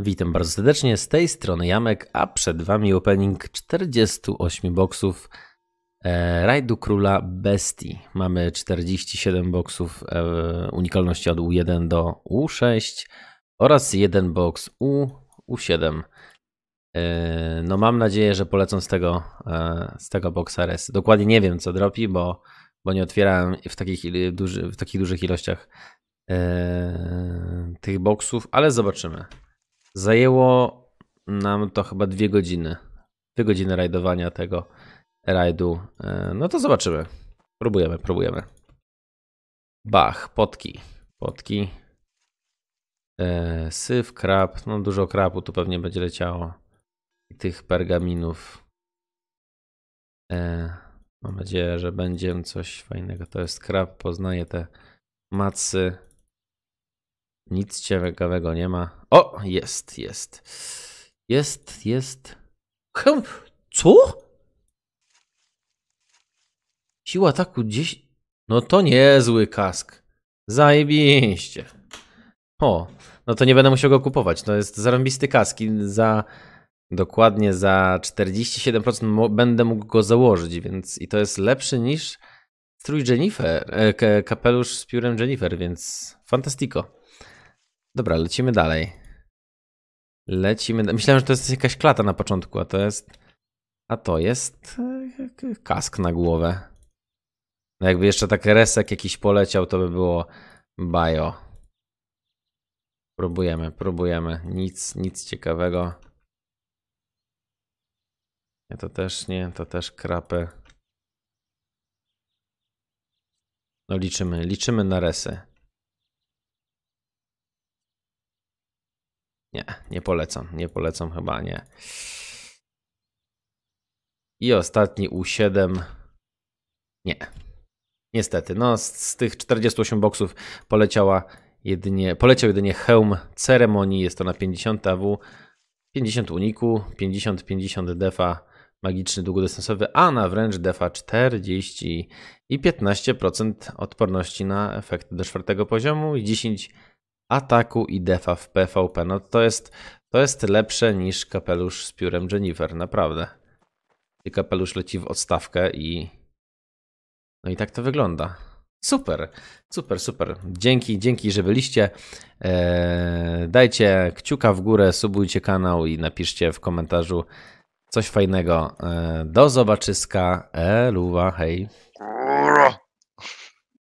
Witam bardzo serdecznie, z tej strony Jamek, a przed Wami opening 48 boxów e, Rajdu Króla Bestii. Mamy 47 boxów e, unikalności od U1 do U6 oraz jeden box U, U7. E, no mam nadzieję, że polecą z tego, e, z tego boxa Dokładnie nie wiem co dropi, bo, bo nie otwierałem w takich, duży, w takich dużych ilościach e, tych boxów, ale zobaczymy. Zajęło nam to chyba dwie godziny. Dwie godziny rajdowania tego rajdu. E, no to zobaczymy. Próbujemy, próbujemy. Bach, potki. Potki. E, syf, krab. No dużo krabu tu pewnie będzie leciało. I tych pergaminów. E, mam nadzieję, że będzie coś fajnego. To jest krab. Poznaję te macy. Nic ciekawego nie ma. O, jest, jest. Jest, jest. Chem, co? Siła ataku 10. No to niezły kask. Zajebiście. O, no to nie będę musiał go kupować. To jest zarąbisty kask za dokładnie za 47% będę mógł go założyć, więc i to jest lepszy niż strój Jennifer, e, kapelusz z piórem Jennifer, więc fantastico. Dobra, lecimy dalej. Lecimy. Myślałem, że to jest jakaś klata na początku, a to jest. A to jest. E, kask na głowę. No jakby jeszcze tak resek jakiś poleciał, to by było bio. Próbujemy, próbujemy. Nic, nic ciekawego. Nie, to też nie, to też krapy. No liczymy, liczymy na resy. Nie, nie polecam, nie polecam chyba nie. I ostatni U7. Nie. Niestety, no z, z tych 48 boksów poleciała jedynie, poleciał jedynie hełm ceremonii, jest to na 50 AW, 50 uniku, 50-50 defa, magiczny długodystansowy, a na wręcz defa 40 i 15% odporności na efekty do czwartego poziomu i 10 ataku i defa w PvP. No to jest, to jest lepsze niż kapelusz z piórem Jennifer, naprawdę. I kapelusz leci w odstawkę i... No i tak to wygląda. Super, super, super. Dzięki, dzięki, że byliście. Eee, dajcie kciuka w górę, subujcie kanał i napiszcie w komentarzu coś fajnego. Eee, do zobaczyska. Eluwa, eee, hej.